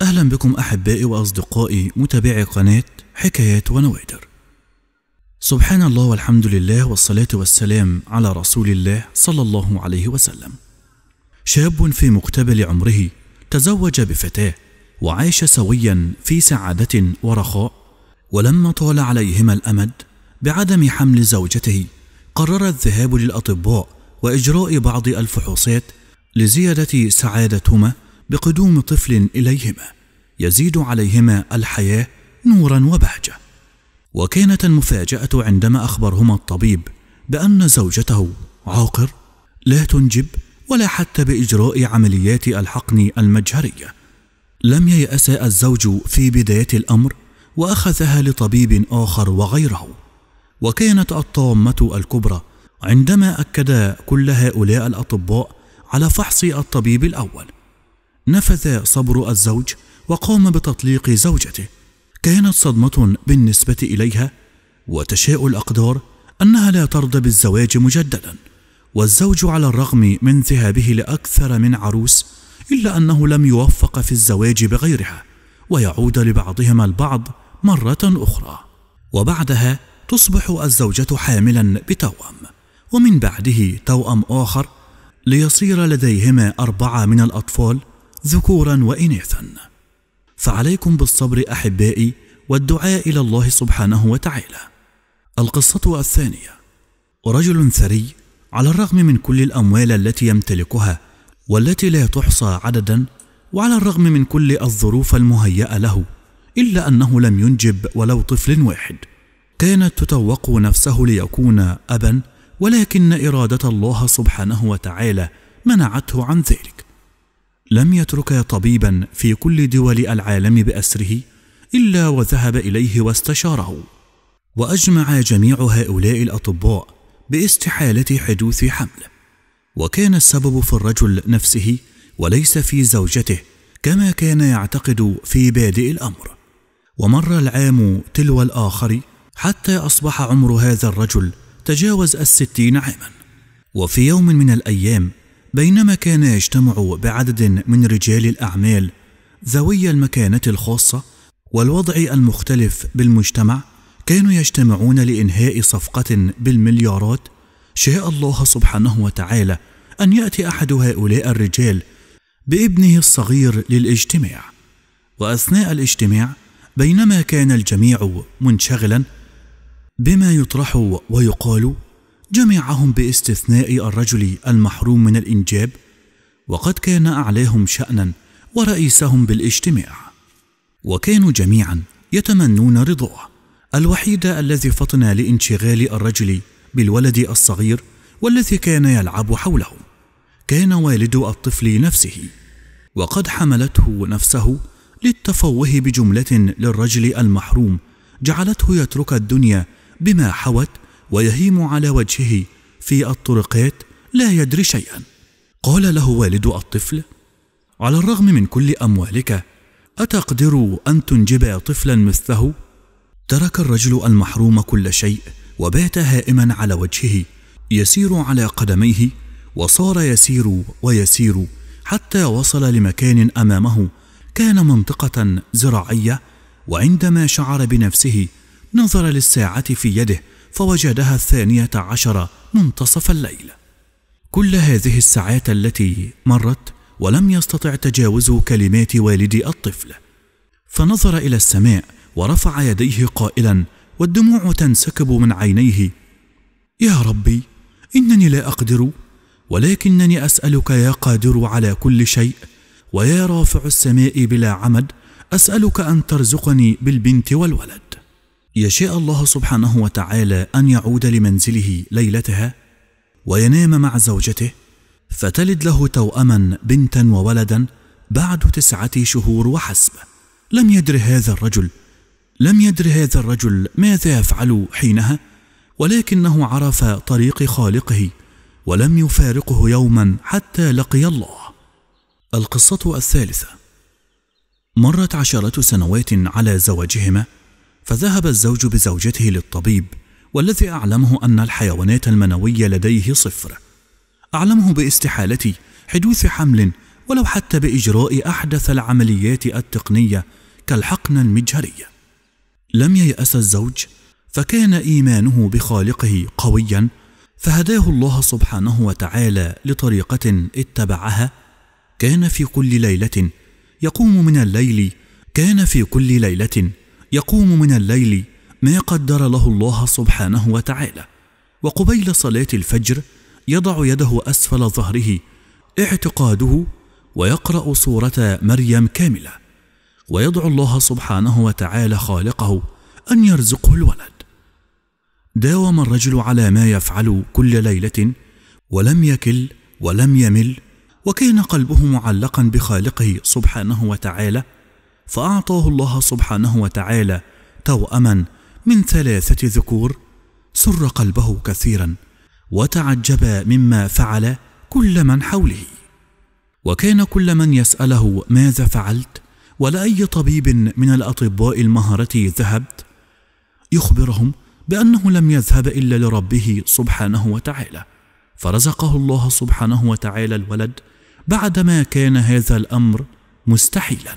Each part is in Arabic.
أهلا بكم أحبائي وأصدقائي متابعي قناة حكايات ونوادر سبحان الله والحمد لله والصلاة والسلام على رسول الله صلى الله عليه وسلم شاب في مقتبل عمره تزوج بفتاة وعاش سويا في سعادة ورخاء ولما طال عليهما الأمد بعدم حمل زوجته قرر الذهاب للأطباء وإجراء بعض الفحوصات لزيادة سعادتهما بقدوم طفل اليهما يزيد عليهما الحياه نورا وبهجه وكانت المفاجاه عندما اخبرهما الطبيب بان زوجته عاقر لا تنجب ولا حتى باجراء عمليات الحقن المجهريه لم يياس الزوج في بدايه الامر واخذها لطبيب اخر وغيره وكانت الطامه الكبرى عندما اكدا كل هؤلاء الاطباء على فحص الطبيب الاول نفذ صبر الزوج وقام بتطليق زوجته كانت صدمة بالنسبة إليها وتشاء الأقدار أنها لا ترضى بالزواج مجددا والزوج على الرغم من ذهابه لأكثر من عروس إلا أنه لم يوفق في الزواج بغيرها ويعود لبعضهما البعض مرة أخرى وبعدها تصبح الزوجة حاملا بتوأم ومن بعده توأم آخر ليصير لديهما أربعة من الأطفال ذكورا وإناثا فعليكم بالصبر أحبائي والدعاء إلى الله سبحانه وتعالى القصة الثانية رجل ثري على الرغم من كل الأموال التي يمتلكها والتي لا تحصى عددا وعلى الرغم من كل الظروف المهيئة له إلا أنه لم ينجب ولو طفل واحد كانت تتوق نفسه ليكون أبا ولكن إرادة الله سبحانه وتعالى منعته عن ذلك لم يترك طبيبا في كل دول العالم بأسره إلا وذهب إليه واستشاره وأجمع جميع هؤلاء الأطباء باستحالة حدوث حمل وكان السبب في الرجل نفسه وليس في زوجته كما كان يعتقد في بادئ الأمر ومر العام تلو الآخر حتى أصبح عمر هذا الرجل تجاوز الستين عاما وفي يوم من الأيام بينما كان يجتمع بعدد من رجال الأعمال ذوي المكانة الخاصة والوضع المختلف بالمجتمع كانوا يجتمعون لإنهاء صفقة بالمليارات شاء الله سبحانه وتعالى أن يأتي أحد هؤلاء الرجال بابنه الصغير للاجتماع وأثناء الاجتماع بينما كان الجميع منشغلا بما يطرح ويقال جميعهم باستثناء الرجل المحروم من الإنجاب وقد كان أعلاهم شأنا ورئيسهم بالاجتماع وكانوا جميعا يتمنون رضاه الوحيد الذي فطن لانشغال الرجل بالولد الصغير والذي كان يلعب حوله كان والد الطفل نفسه وقد حملته نفسه للتفوه بجملة للرجل المحروم جعلته يترك الدنيا بما حوت ويهيم على وجهه في الطرقات لا يدري شيئا قال له والد الطفل على الرغم من كل اموالك اتقدر ان تنجب طفلا مثله ترك الرجل المحروم كل شيء وبات هائما على وجهه يسير على قدميه وصار يسير ويسير حتى وصل لمكان امامه كان منطقه زراعيه وعندما شعر بنفسه نظر للساعه في يده فوجدها الثانية عشرة منتصف الليل كل هذه الساعات التي مرت ولم يستطع تجاوز كلمات والدي الطفل فنظر إلى السماء ورفع يديه قائلا والدموع تنسكب من عينيه يا ربي إنني لا أقدر ولكنني أسألك يا قادر على كل شيء ويا رافع السماء بلا عمد أسألك أن ترزقني بالبنت والولد يشاء الله سبحانه وتعالى أن يعود لمنزله ليلتها وينام مع زوجته فتلد له توأما بنتا وولدا بعد تسعة شهور وحسب لم يدر هذا الرجل لم يدر هذا الرجل ماذا يفعل حينها ولكنه عرف طريق خالقه ولم يفارقه يوما حتى لقي الله القصة الثالثة مرت عشرة سنوات على زواجهما فذهب الزوج بزوجته للطبيب والذي أعلمه أن الحيوانات المنوية لديه صفر أعلمه باستحالة حدوث حمل ولو حتى بإجراء أحدث العمليات التقنية كالحقن المجهرية لم ييأس الزوج فكان إيمانه بخالقه قويا فهداه الله سبحانه وتعالى لطريقة اتبعها كان في كل ليلة يقوم من الليل كان في كل ليلة يقوم من الليل ما قدر له الله سبحانه وتعالى وقبيل صلاة الفجر يضع يده أسفل ظهره اعتقاده ويقرأ سورة مريم كاملة ويدعو الله سبحانه وتعالى خالقه أن يرزقه الولد داوم الرجل على ما يفعل كل ليلة ولم يكل ولم يمل وكان قلبه معلقا بخالقه سبحانه وتعالى فأعطاه الله سبحانه وتعالى توأما من ثلاثة ذكور سر قلبه كثيرا وتعجب مما فعل كل من حوله وكان كل من يسأله ماذا فعلت ولأي طبيب من الأطباء المهرة ذهبت يخبرهم بأنه لم يذهب إلا لربه سبحانه وتعالى فرزقه الله سبحانه وتعالى الولد بعدما كان هذا الأمر مستحيلاً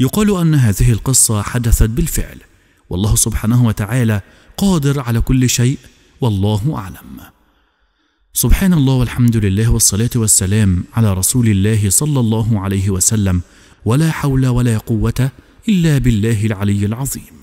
يقال أن هذه القصة حدثت بالفعل والله سبحانه وتعالى قادر على كل شيء والله أعلم سبحان الله والحمد لله والصلاة والسلام على رسول الله صلى الله عليه وسلم ولا حول ولا قوة إلا بالله العلي العظيم